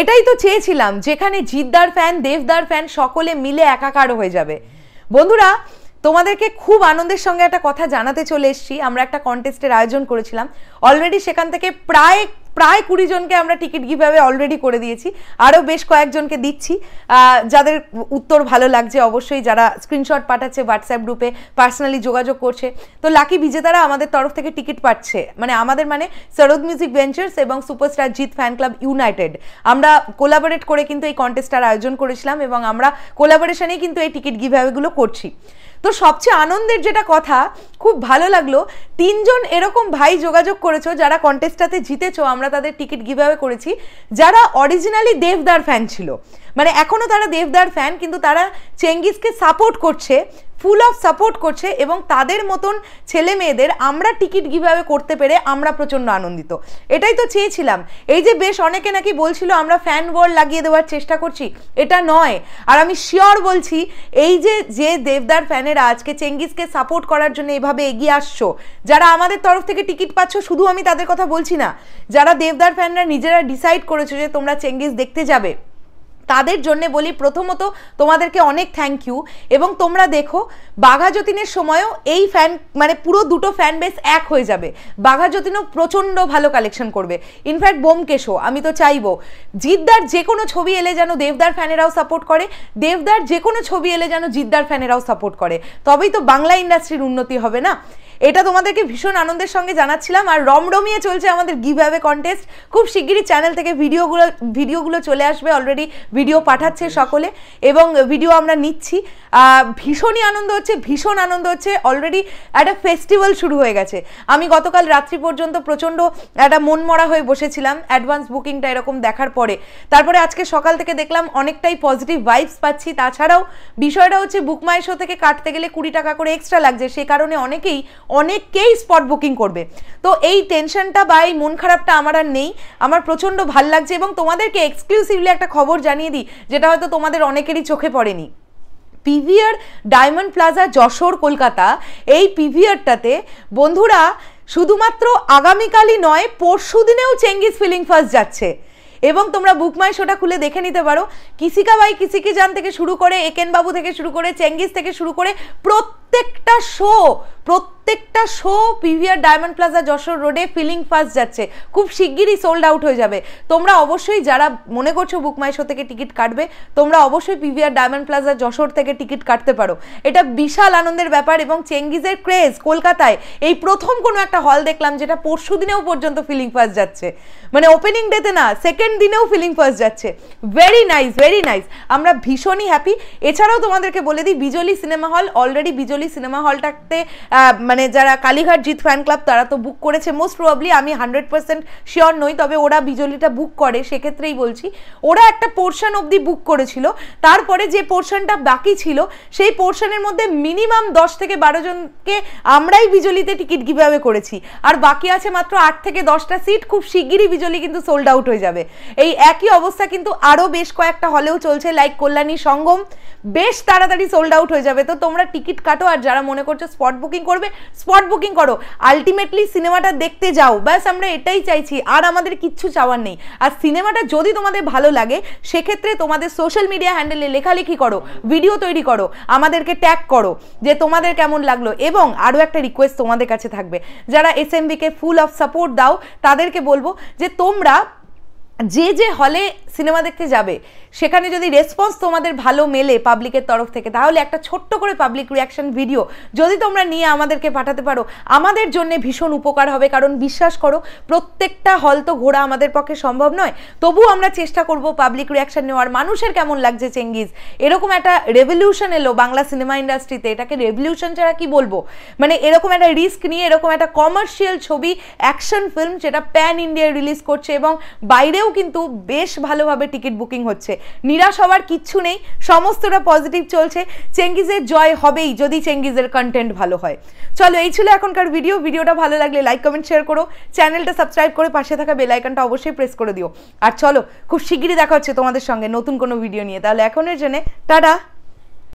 এটাই তো চেয়েছিলাম যেখানে জিদ্দার ফ্যান দেবদার ফ্যান সকলে মিলে একাকার হয়ে যাবে বন্ধুরা তোমাদেরকে খুব আনন্দের সঙ্গে একটা কথা জানাতে চলে এসেছি আমরা একটা কন্টেস্টের আয়োজন করেছিলাম অলরেডি সেখান থেকে প্রায় প্রায় কুড়ি জনকে আমরা টিকিট গিভাবে অলরেডি করে দিয়েছি আরও বেশ কয়েকজনকে দিচ্ছি যাদের উত্তর ভালো লাগছে অবশ্যই যারা স্ক্রিনশট পাঠাচ্ছে হোয়াটসঅ্যাপ গ্রুপে পার্সোনালি যোগাযোগ করছে তো লাকি বিজেতারা আমাদের তরফ থেকে টিকিট পাচ্ছে মানে আমাদের মানে সরোদ মিউজিক ভেঞ্চার্স এবং superstar Jeet fan club united আমরা কোলাবোরেট করে কিন্তু এই কন্টেস্টার আয়োজন করেছিলাম এবং আমরা কোলাবোরেশনেই কিন্তু এই টিকিট গিভাবেগুলো করছি তো সবচেয়ে আনন্দের যেটা কথা খুব ভালো লাগলো তিনজন এরকম ভাই যোগাযোগ করেছো যারা কন্টেস্টটাতে জিতেছো আমরা তাদের টিকিট গিভ করেছি যারা অরিজিনালি দেবদার ফ্যান ছিল মানে এখনও তারা দেবদার ফ্যান কিন্তু তারা চেঙ্গিসকে সাপোর্ট করছে ফুল অফ সাপোর্ট করছে এবং তাদের মতন ছেলে মেয়েদের আমরা টিকিট কীভাবে করতে পেরে আমরা প্রচণ্ড আনন্দিত এটাই তো চেয়েছিলাম এই যে বেশ অনেকে নাকি বলছিল আমরা ফ্যান ওয়াল লাগিয়ে দেওয়ার চেষ্টা করছি এটা নয় আর আমি শিওর বলছি এই যে যে দেবদার ফ্যানেরা আজকে চেঙ্গিসকে সাপোর্ট করার জন্য এভাবে এগিয়ে আসছো যারা আমাদের তরফ থেকে টিকিট পাচ্ছ শুধু আমি তাদের কথা বলছি না যারা দেবদার ফ্যানরা নিজেরা ডিসাইড করেছো যে তোমরা চেঙ্গিস দেখতে যাবে তাদের জন্যে বলি প্রথমত তোমাদেরকে অনেক থ্যাংক ইউ এবং তোমরা দেখো বাঘা যতীনের সময়ও এই ফ্যান মানে পুরো দুটো ফ্যান বেস এক হয়ে যাবে বাঘা যতীনও প্রচণ্ড ভালো কালেকশন করবে ইনফ্যাক্ট বোমকেশও আমি তো চাইবো জিদ্দার যে কোনো ছবি এলে যেন দেবদার ফ্যানেরাও সাপোর্ট করে দেবদার যে কোনো ছবি এলে যেন জিদ্দার ফ্যানেরাও সাপোর্ট করে তবেই তো বাংলা ইন্ডাস্ট্রির উন্নতি হবে না এটা তোমাদেরকে ভীষণ আনন্দের সঙ্গে জানাচ্ছিলাম আর রমরমিয়ে চলছে আমাদের গিভ অ্যাওয়ে কন্টেস্ট খুব শিগগিরই চ্যানেল থেকে ভিডিওগুলো ভিডিওগুলো চলে আসবে অলরেডি ভিডিও পাঠাচ্ছে সকলে এবং ভিডিও আমরা নিচ্ছি ভীষণই আনন্দ হচ্ছে ভীষণ আনন্দ হচ্ছে অলরেডি একটা ফেস্টিভ্যাল শুরু হয়ে গেছে আমি গতকাল রাত্রি পর্যন্ত প্রচণ্ড একটা মনমরা হয়ে বসেছিলাম অ্যাডভান্স বুকিংটা এরকম দেখার পরে তারপরে আজকে সকাল থেকে দেখলাম অনেকটাই পজিটিভ ভাইবস পাচ্ছি তাছাড়াও বিষয়টা হচ্ছে বুকমাই শো থেকে কাটতে গেলে কুড়ি টাকা করে এক্সট্রা লাগছে সে কারণে অনেকেই অনেককেই স্পট বুকিং করবে তো এই টেনশনটা বা এই মন খারাপটা আমার আর নেই আমার প্রচণ্ড ভাল লাগছে এবং তোমাদেরকে এক্সক্লুসিভলি একটা খবর জানিয়ে দিই যেটা হয়তো তোমাদের অনেকেরই চোখে পড়েনি PVR diamond plaza Jessore Kolkata এই পিভিআরটাতে বন্ধুরা শুধুমাত্র আগামীকালই নয় পরশু দিনেও চেঙ্গিস ফিলিং ফার্স্ট যাচ্ছে এবং তোমরা বুকমাই শোটা খুলে দেখে নিতে পারো কিসিকা বাই কিসিকি জান থেকে শুরু করে একেন বাবু থেকে শুরু করে চেঙ্গিস থেকে শুরু করে প্রত্যেক প্রত্যেকটা শো প্রত্যেকটা show PVR diamond plaza Jessore রোডে ফিলিং ফার্স্ট যাচ্ছে খুব শিগগিরই সোল্ড আউট হয়ে যাবে তোমরা অবশ্যই যারা মনে করছো বুক শো থেকে টিকিট কাটবে তোমরা অবশ্যই পিভিআর ডায়মন্ড প্লাজা যশোর থেকে টিকিট কাটতে পারো এটা বিশাল আনন্দের ব্যাপার এবং চেঙ্গিজের ক্রেজ কলকাতায় এই প্রথম কোনো একটা হল দেখলাম যেটা পরশু দিনেও পর্যন্ত ফিলিং ফার্স্ট যাচ্ছে মানে ওপেনিং ডেতে না সেকেন্ড দিনেও ফিলিং ফার্স্ট যাচ্ছে ভেরি নাইস ভেরি নাইস আমরা ভীষণই হ্যাপি এছাড়াও তোমাদেরকে বলে দিই Bijli cinema hall already Bijli Patanjali cinema হলটাতে মানে যারা কালীঘাট জিৎ ফ্যান ক্লাব তারা তো বুক করেছে মোস্ট প্রবলি আমি হান্ড্রেড পার্সেন্ট শিওর নই তবে ওরা বিজলিটা বুক করে সেক্ষেত্রেই বলছি ওরা একটা পোর্শন অবধি বুক করেছিল তারপরে যে পোর্শনটা বাকি ছিল সেই পোর্শনের মধ্যে মিনিমাম দশ থেকে বারো জনকে আমরাই বিজলিতে টিকিট কিভাবে করেছি আর বাকি আছে মাত্র আট থেকে দশটা সিট খুব শিগগিরই বিজলি কিন্তু সোল্ড আউট হয়ে যাবে এই একই অবস্থা কিন্তু আরও বেশ কয়েকটা হলেও চলছে লাইক কল্যাণী সঙ্গম বেশ তাড়াতাড়ি সোল্ড আউট হয়ে যাবে তো তোমরা টিকিট কাটো আর যারা মনে করছো স্পট বুকিং করবে স্পট বুকিং করো আলটিমেটলি সিনেমাটা দেখতে যাও ব্যাস আমরা এটাই চাইছি আর আমাদের কিচ্ছু চাওয়ার নেই আর সিনেমাটা যদি তোমাদের ভালো লাগে সেক্ষেত্রে তোমাদের সোশ্যাল মিডিয়া হ্যান্ডেলে লেখালেখি করো ভিডিও তৈরি করো আমাদেরকে ট্যাগ করো যে তোমাদের কেমন লাগলো এবং আরও একটা রিকোয়েস্ট তোমাদের কাছে থাকবে যারা এস এমবিকে ফুল অফ সাপোর্ট দাও তাদেরকে বলবো যে তোমরা যে যে হলে সিনেমা দেখতে যাবে সেখানে যদি রেসপন্স তোমাদের ভালো মেলে পাবলিকের তরফ থেকে তাহলে একটা ছোট্ট করে পাবলিক রিয়াকশন ভিডিও যদি তোমরা নিয়ে আমাদেরকে পাঠাতে পারো আমাদের জন্য ভীষণ উপকার হবে কারণ বিশ্বাস করো প্রত্যেকটা হল তো ঘোরা আমাদের পক্ষে সম্ভব নয় তবুও আমরা চেষ্টা করব পাবলিক রিয়াকশন নেওয়ার মানুষের কেমন লাগছে চেঙ্গিজ এরকম একটা রেভলিউশন এলো বাংলা সিনেমা ইন্ডাস্ট্রিতে এটাকে রেভলিউশন ছাড়া কি বলবো মানে এরকম একটা রিস্ক নিয়ে এরকম একটা কমার্শিয়াল ছবি অ্যাকশন ফিল্ম যেটা প্যান ইন্ডিয়ায় রিলিজ করছে এবং বাইরেও কিন্তু বেশ ভালো ভালোভাবে টিকিট বুকিং হচ্ছে নিরাশ হওয়ার কিচ্ছু নেই সমস্তটা পজিটিভ চলছে চেঙ্গিজের জয় হবেই যদি চেঙ্গিজের কন্টেন্ট ভালো হয় চলো এই ছিল এখনকার ভিডিও ভিডিওটা ভালো লাগলে লাইক কমেন্ট শেয়ার করো চ্যানেলটা সাবস্ক্রাইব করে পাশে থাকা বেলাইকনটা অবশ্যই প্রেস করে দিও আর চলো খুব শিগগিরই দেখা হচ্ছে তোমাদের সঙ্গে নতুন কোনো ভিডিও নিয়ে তাহলে এখনের জেনে টাটা